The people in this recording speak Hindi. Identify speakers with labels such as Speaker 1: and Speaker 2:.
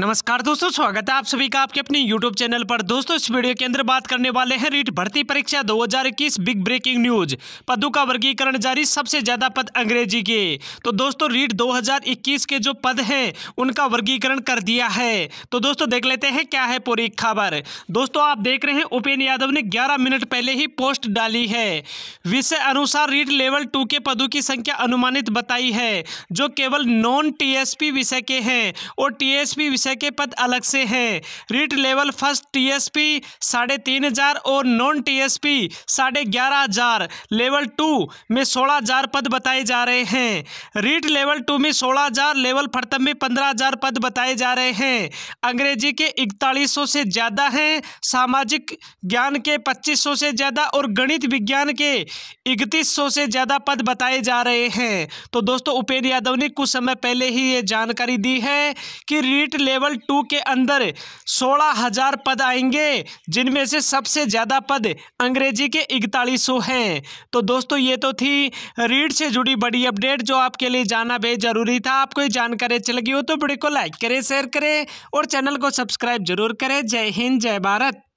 Speaker 1: नमस्कार दोस्तों स्वागत है आप सभी का आपके अपने YouTube चैनल पर दोस्तों इस वीडियो के अंदर बात करने वाले हैं रीट भर्ती परीक्षा 2021 बिग ब्रेकिंग न्यूज पदों का वर्गीकरण जारी सबसे ज्यादा पद अंग्रेजी के तो दोस्तों रीट 2021 के जो पद हैं उनका वर्गीकरण कर दिया है तो दोस्तों देख लेते हैं क्या है पूरी खबर दोस्तों आप देख रहे हैं उपेन्द्र यादव ने ग्यारह मिनट पहले ही पोस्ट डाली है विषय अनुसार रीट लेवल टू के पदों की संख्या अनुमानित बताई है जो केवल नॉन टी विषय के हैं और टी विषय विषय के पद अलग से हैं रीट लेवल फर्स्ट टीएसपी साढ़े तीन हज़ार और नॉन टीएसपी साढ़े ग्यारह हज़ार लेवल टू में सोलह हज़ार पद बताए जा रहे हैं रीट लेवल टू में सोलह हज़ार लेवल प्रथम में पंद्रह हज़ार पद बताए जा रहे हैं अंग्रेजी के इकतालीस सौ से ज़्यादा हैं सामाजिक ज्ञान के पच्चीस सौ से ज़्यादा और गणित विज्ञान के इकतीस सौ से ज़्यादा पद बताए जा रहे हैं तो दोस्तों उपेन्द्र यादव ने कुछ समय पहले ही ये जानकारी दी है कि रीट लेवल लेवल टू के अंदर सोलह हजार पद आएंगे जिनमें से सबसे ज़्यादा पद अंग्रेजी के इकतालीस सौ हैं तो दोस्तों ये तो थी रीड से जुड़ी बड़ी अपडेट जो आपके लिए जाना बेहद ज़रूरी था आपको ये जानकारी अच्छी लगी हो तो वीडियो को लाइक करें शेयर करें और चैनल को सब्सक्राइब जरूर करें जय हिंद जय भारत